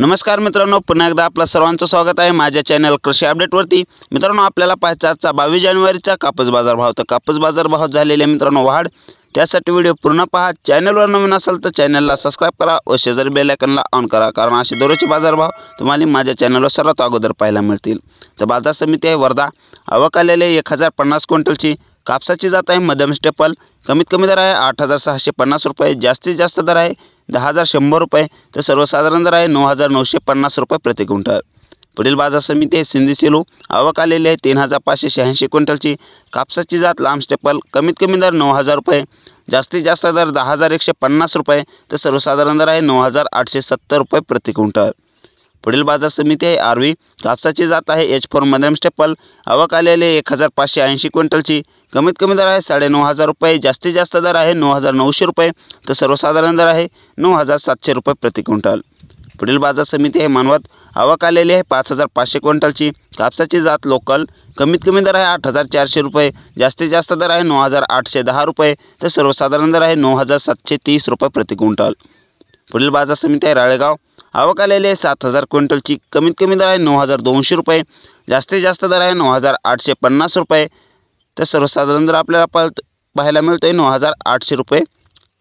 नमस्कार मित्रांनो पुन्हा एकदा आपलं सर्वांचं स्वागत आहे माझ्या चॅनल कृषी अपडेटवरती मित्रांनो आपल्याला पाहायचा आजचा बावीस जानेवारीचा कापूस बाजार भाव तर कापूस बाजार भाव झालेले मित्रांनो वाढ त्यासाठी व्हिडिओ पूर्ण पहा चॅनलवर नवीन असाल तर चॅनलला सबस्क्राईब करा व शेजारी बेलायकनला ऑन करा कारण असे दररोजचे बाजारभाव तुम्हाला माझ्या चॅनलवर सर्वात अगोदर पाहायला मिळतील तर बाजार समिती आहे वर्धा आवक आलेले एक हजार पन्नास क्विंटलची कापसाची जात आहे मध्यम स्टेपल कमीत कमी दर आहे आठ हजार सहाशे पन्नास रुपये जास्तीत जास्त दर आहे दहा हजार शंभर रुपये तर सर्वसाधारण दर आहे नऊ हजार नऊशे पन्नास रुपये प्रति क्विंटल पुढील बाजार समिती आहे सिंधी सेलू आवक आलेली आहे तीन हजार पाचशे शहाऐंशी क्विंटलची कापसाची जात लांब स्टेपल कमीत कमी दर नऊ हजार रुपये जास्तीत जास्त दर दहा हजार एकशे पन्नास रुपये तर सर्वसाधारण दर आहे नऊ हजार आठशे सत्तर रुपये प्रति क्विंटल पुढील बाजार समिती आहे आरवी कापसाची जात आहे एच फोर मध्यम स्टेपल आवक आलेले एक हजार पाचशे ऐंशी क्विंटलची कमीत कमी दर आहे साडेनऊ हजार रुपये जास्तीत जास्त दर आहे नऊ हजार नऊशे रुपये तर सर्वसाधारण दर आहे नऊ हजार सातशे रुपये प्रति क्विंटल पुढील बाजार समिती आहे मानवत आवक आलेली आहे पाच हजार पाचशे क्विंटलची कापसाची जात लोकल कमीत कमी दर आहे आठ हजार चारशे रुपये जास्तीत जास्त दर आहे नऊ हजार आठशे दहा रुपये तर सर्वसाधारण दर आहे नऊ हजार सातशे तीस रुपये प्रति क्विंटल पुढील बाजार समिती आहे राळेगाव आवक आलेली आहे सात हजार क्विंटलची कमीत कमी दर आहे नऊ हजार दोनशे रुपये जास्तीत जास्त दर आहे नऊ हजार आठशे पन्नास रुपये तर सर्वसाधारण दर आपल्याला प पाहायला मिळतो आहे नऊ हजार आठशे रुपये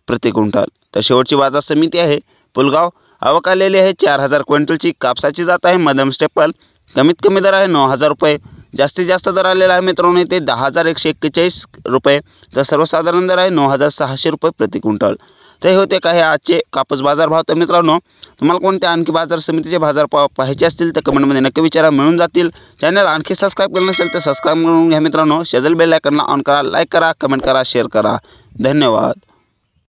प्रति क्विंटल तर शेवटची बाजार समिती आहे पुलगाव आवक आलेली आहे चार हजार क्विंटलची कापसाची जात आहे मध्यम स्टेपल कमीत कमी दर आहे नऊ हजार रुपये जास्तीत जास्त दर आलेला आहे मित्रांनो इथे दहा हजार एकशे एक्केचाळीस रुपये तर सर्वसाधारण दर आहे नऊ हजार सहाशे रुपये प्रति क्विंटल तर हे होते काही आजचे कापूस बाजार भाव तर मित्रांनो तुम्हाला कोणत्या आणखी बाजार समितीचे बाजारभाव पाहायचे असतील तर कमेंटमध्ये नक्की विचारा मिळून जातील चॅनल आणखी सबस्क्राईब केलं नसेल तर सबस्क्राईब करून घ्या मित्रांनो शेजल बेल आयकनला ऑन करा लाईक करा कमेंट करा शेअर करा धन्यवाद